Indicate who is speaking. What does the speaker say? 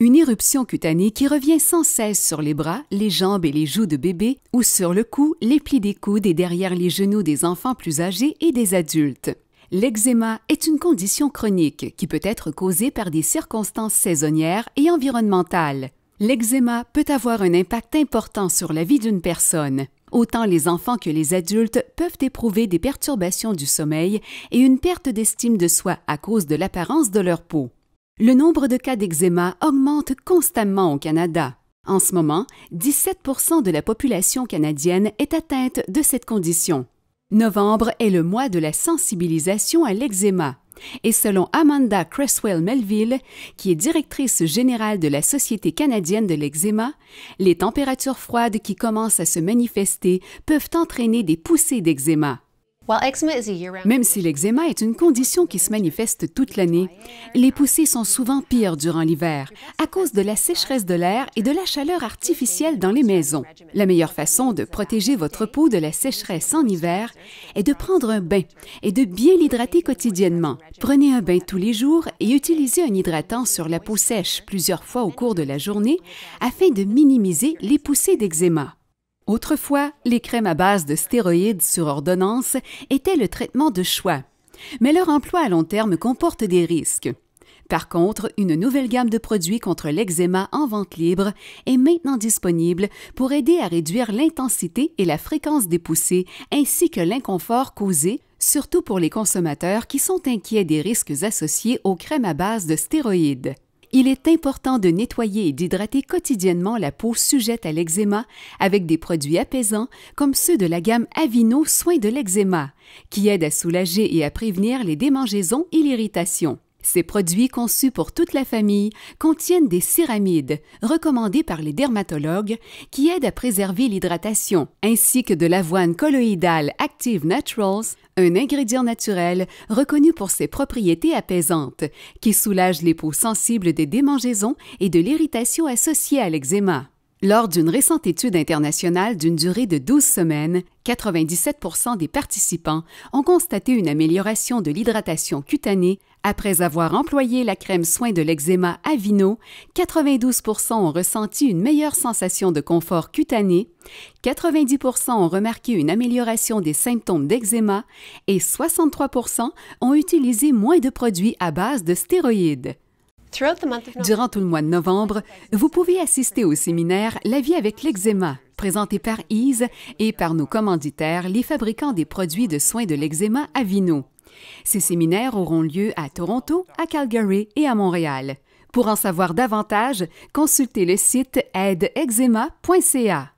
Speaker 1: une éruption cutanée qui revient sans cesse sur les bras, les jambes et les joues de bébés ou sur le cou, les plis des coudes et derrière les genoux des enfants plus âgés et des adultes. L'eczéma est une condition chronique qui peut être causée par des circonstances saisonnières et environnementales. L'eczéma peut avoir un impact important sur la vie d'une personne. Autant les enfants que les adultes peuvent éprouver des perturbations du sommeil et une perte d'estime de soi à cause de l'apparence de leur peau. Le nombre de cas d'eczéma augmente constamment au Canada. En ce moment, 17 de la population canadienne est atteinte de cette condition. Novembre est le mois de la sensibilisation à l'eczéma. Et selon Amanda Cresswell Melville, qui est directrice générale de la Société canadienne de l'eczéma, les températures froides qui commencent à se manifester peuvent entraîner des poussées d'eczéma. Même si l'eczéma est une condition qui se manifeste toute l'année, les poussées sont souvent pires durant l'hiver à cause de la sécheresse de l'air et de la chaleur artificielle dans les maisons. La meilleure façon de protéger votre peau de la sécheresse en hiver est de prendre un bain et de bien l'hydrater quotidiennement. Prenez un bain tous les jours et utilisez un hydratant sur la peau sèche plusieurs fois au cours de la journée afin de minimiser les poussées d'eczéma. Autrefois, les crèmes à base de stéroïdes sur ordonnance étaient le traitement de choix, mais leur emploi à long terme comporte des risques. Par contre, une nouvelle gamme de produits contre l'eczéma en vente libre est maintenant disponible pour aider à réduire l'intensité et la fréquence des poussées ainsi que l'inconfort causé, surtout pour les consommateurs qui sont inquiets des risques associés aux crèmes à base de stéroïdes il est important de nettoyer et d'hydrater quotidiennement la peau sujette à l'eczéma avec des produits apaisants comme ceux de la gamme Avino Soins de l'eczéma, qui aident à soulager et à prévenir les démangeaisons et l'irritation. Ces produits conçus pour toute la famille contiennent des céramides, recommandées par les dermatologues, qui aident à préserver l'hydratation, ainsi que de l'avoine colloïdale Active Naturals, un ingrédient naturel reconnu pour ses propriétés apaisantes, qui soulage les peaux sensibles des démangeaisons et de l'irritation associée à l'eczéma. Lors d'une récente étude internationale d'une durée de 12 semaines, 97 des participants ont constaté une amélioration de l'hydratation cutanée après avoir employé la crème soin de l'eczéma Avino, 92 ont ressenti une meilleure sensation de confort cutané, 90 ont remarqué une amélioration des symptômes d'eczéma et 63 ont utilisé moins de produits à base de stéroïdes. Durant tout le mois de novembre, vous pouvez assister au séminaire La vie avec l'eczéma, présenté par Ease et par nos commanditaires, les fabricants des produits de soins de l'eczéma Vino. Ces séminaires auront lieu à Toronto, à Calgary et à Montréal. Pour en savoir davantage, consultez le site aide-eczéma.ca.